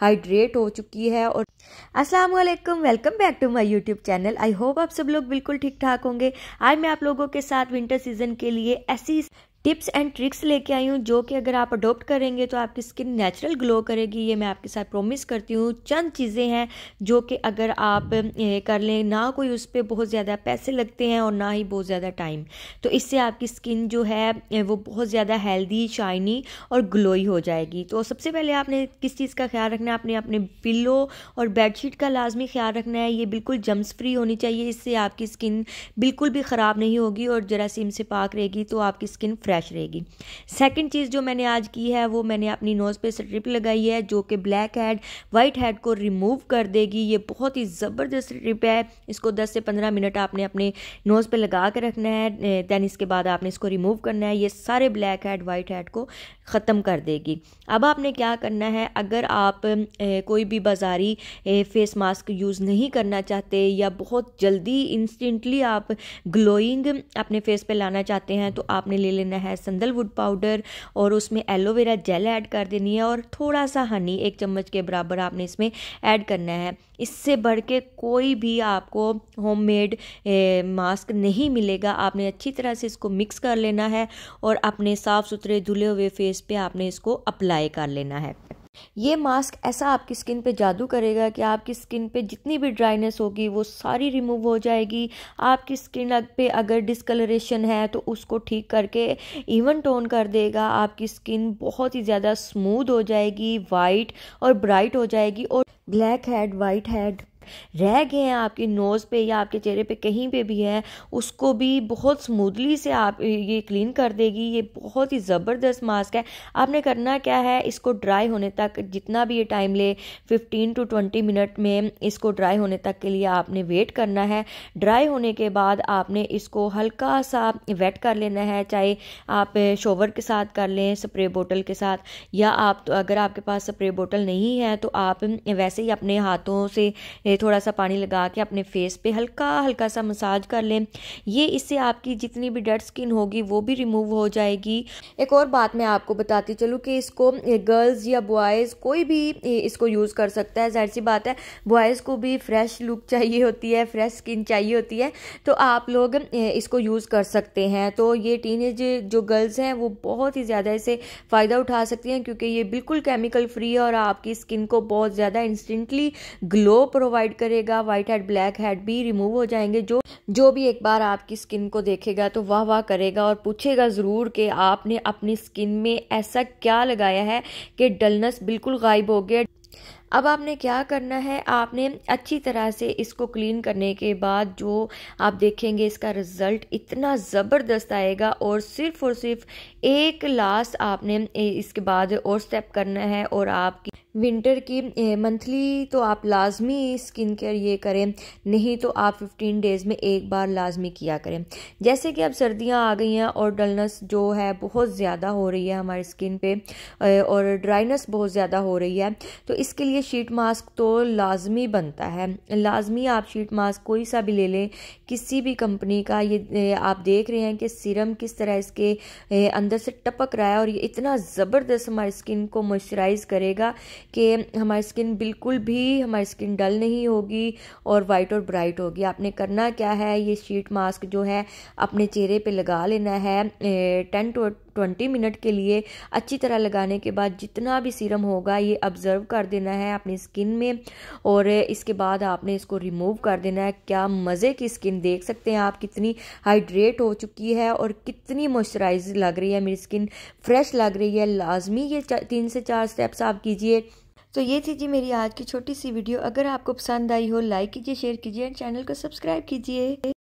hydrate हो चुकी है और अस्सलाम वालेकुम welcome back to my YouTube channel I hope आप सब लोग बिल्कुल ठीक ठाक होंगे आज मैं आप लोगों के साथ विंटर सीजन के लिए ऐसी टिप्स एंड ट्रिक्स लेके आई हूँ जो कि अगर आप अडोप्ट करेंगे तो आपकी स्किन नेचुरल ग्लो करेगी ये मैं आपके साथ प्रोमिस करती हूँ चंद चीज़ें हैं जो कि अगर आप कर लें ना कोई उस पर बहुत ज़्यादा पैसे लगते हैं और ना ही बहुत ज़्यादा टाइम तो इससे आपकी स्किन जो है वो बहुत ज़्यादा हेल्दी शाइनी और ग्लोई हो जाएगी तो सबसे पहले आपने किस चीज़ का ख्याल रखना है आपने अपने पिलो और बेडशीट का लाजमी ख्याल रखना है ये बिल्कुल जम्स फ्री होनी चाहिए इससे आपकी स्किन बिल्कुल भी ख़राब नहीं होगी और जरासीम से पाक रहेगी तो आपकी स्किन फ्रेश फ्रेश रहेगी सेकंड चीज़ जो मैंने आज की है वो मैंने अपनी नोज़ पे स्ट्रिप लगाई है जो कि ब्लैक हेड वाइट हेड को रिमूव कर देगी ये बहुत ही ज़बरदस्त स्ट्रिप है इसको दस से पंद्रह मिनट आपने अपने नोज़ पर लगा के रखना है दैन इसके बाद आपने इसको रिमूव करना है ये सारे ब्लैक हेड वाइट हेड को ख़त्म कर देगी अब आपने क्या करना है अगर आप ए, कोई भी बाज़ारी फेस मास्क यूज़ नहीं करना चाहते या बहुत जल्दी इंस्टेंटली आप ग्लोइंग अपने फेस पे लाना चाहते हैं तो आपने ले लेना है संदलवुड पाउडर और उसमें एलोवेरा जेल ऐड कर देनी है और थोड़ा सा हनी एक चम्मच के बराबर आपने इसमें ऐड करना है इससे बढ़ के कोई भी आपको होममेड मास्क नहीं मिलेगा आपने अच्छी तरह से इसको मिक्स कर लेना है और अपने साफ़ सुथरे धुले हुए फेस पे आपने इसको अप्लाई कर लेना है ये मास्क ऐसा आपकी स्किन पे जादू करेगा कि आपकी स्किन पे जितनी भी ड्राइनेस होगी वो सारी रिमूव हो जाएगी आपकी स्किन पे अगर डिसकलरेशन है तो उसको ठीक करके इवन टोन कर देगा आपकी स्किन बहुत ही ज़्यादा स्मूद हो जाएगी वाइट और ब्राइट हो जाएगी और ब्लैक हेड वाइट हेड रह गए हैं आपकी नोज़ पे या आपके चेहरे पे कहीं पे भी है उसको भी बहुत स्मूथली से आप ये क्लीन कर देगी ये बहुत ही ज़बरदस्त मास्क है आपने करना क्या है इसको ड्राई होने तक जितना भी ये टाइम ले फिफ्टीन टू ट्वेंटी मिनट में इसको ड्राई होने तक के लिए आपने वेट करना है ड्राई होने के बाद आपने इसको हल्का सा वेट कर लेना है चाहे आप शोवर के साथ कर लें स्प्रे बोतल के साथ या आप तो अगर आपके पास स्प्रे बोतल नहीं है तो आप वैसे ही अपने हाथों से थोड़ा सा पानी लगा के अपने फेस पे हल्का हल्का सा मसाज कर लें ये इससे आपकी जितनी भी डेड स्किन होगी वो भी रिमूव हो जाएगी एक और बात मैं आपको बताती चलूँ कि इसको गर्ल्स या बॉयज़ कोई भी इसको यूज़ कर सकता है जाहिर सी बात है बॉयज़ को भी फ्रेश लुक चाहिए होती है फ्रेश स्किन चाहिए होती है तो आप लोग इसको यूज़ कर सकते हैं तो ये एज जो गर्ल्स हैं वो बहुत ही ज़्यादा इसे फ़ायदा उठा सकती हैं क्योंकि ये बिल्कुल केमिकल फ्री है और आपकी स्किन को बहुत ज़्यादा इंस्टेंटली ग्लो प्रोवाइड अवॉइड करेगा वाइट हेड ब्लैक हेड भी रिमूव हो जाएंगे जो जो भी एक बार आपकी स्किन को देखेगा तो वाह वाह करेगा और पूछेगा ज़रूर कि आपने अपनी स्किन में ऐसा क्या लगाया है कि डलनेस बिल्कुल गायब हो गया अब आपने क्या करना है आपने अच्छी तरह से इसको क्लीन करने के बाद जो आप देखेंगे इसका रिज़ल्ट इतना ज़बरदस्त आएगा और सिर्फ और सिर्फ एक लास्ट आपने इसके बाद और स्टेप करना है और आपकी विंटर की मंथली तो आप लाजमी स्किन केयर ये करें नहीं तो आप फिफ्टीन डेज़ में एक बार लाजमी किया करें जैसे कि अब सर्दियाँ आ गई हैं और डलनेस जो है बहुत ज़्यादा हो रही है हमारी स्किन पे और ड्राइनेस बहुत ज़्यादा हो रही है तो इसके लिए शीट मास्क तो लाजमी बनता है लाजमी आप शीट मास्क कोई सा भी ले लें किसी भी कंपनी का ये आप देख रहे हैं कि सीरम किस तरह इसके अंदर से टपक रहा है और ये इतना ज़बरदस्त हमारी स्किन को मॉइस्चराइज करेगा कि हमारी स्किन बिल्कुल भी हमारी स्किन डल नहीं होगी और वाइट और ब्राइट होगी आपने करना क्या है ये शीट मास्क जो है अपने चेहरे पे लगा लेना है टेन टू ट्वेंटी मिनट के लिए अच्छी तरह लगाने के बाद जितना भी सीरम होगा ये ऑब्ज़र्व कर देना है अपनी स्किन में और इसके बाद आपने इसको रिमूव कर देना है क्या मज़े की स्किन देख सकते हैं आप कितनी हाइड्रेट हो चुकी है और कितनी मॉइस्चराइज लग रही है मेरी स्किन फ्रेश लग रही है लाजमी ये तीन से चार स्टेप्स आप कीजिए तो ये थी जी मेरी आज की छोटी सी वीडियो अगर आपको पसंद आई हो लाइक कीजिए शेयर कीजिए एंड चैनल को सब्सक्राइब कीजिए